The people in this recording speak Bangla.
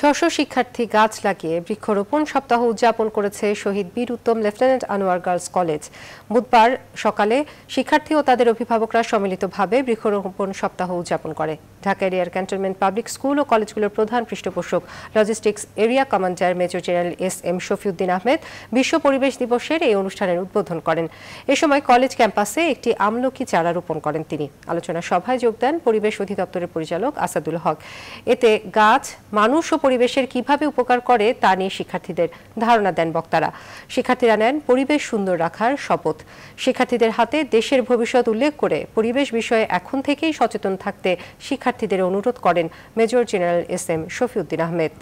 ছশো শিক্ষার্থী গাছ লাগিয়ে বৃক্ষরোপণ সপ্তাহ উদযাপন করেছে শহীদ বীর উত্তম লেফটেন্যান্ট আনোয়ার গার্লস কলেজ বুধবার সকালে শিক্ষার্থী ও তাদের অভিভাবকরা সম্মিলিতভাবে বৃক্ষরোপণ সপ্তাহ উদযাপন করে ঢাকা এরিয়ার ক্যান্টনমেন্ট পাবলিক স্কুল ও কলেজগুলোর প্রধান পৃষ্ঠপোষক logistics area commander major general S M Shafiuddin Ahmed বিশ্ব পরিবেশ দিবসের এই অনুষ্ঠানের উদ্বোধন করেন এ সময় কলেজ ক্যাম্পাসে একটি আমলকি চারা রোপণ করেন তিনি আলোচনা সভায় যোগ দেন পরিবেশ অধিদপ্তরের পরিচালক আসাদুল হক এতে গাছ মানুষ ও পরিবেশের কিভাবে উপকার করে তা নিয়ে শিক্ষার্থীদের ধারণা দেন বক্তারা শিক্ষার্থীরা নেন পরিবেশ সুন্দর রাখার শপথ শিক্ষার্থীদের হাতে দেশের ভবিষ্যৎ উল্লেখ করে পরিবেশ বিষয়ে এখন থেকেই সচেতন থাকতে শিক্ষার্থীদের অনুরোধ করেন major general S M Shafiuddin Ahmed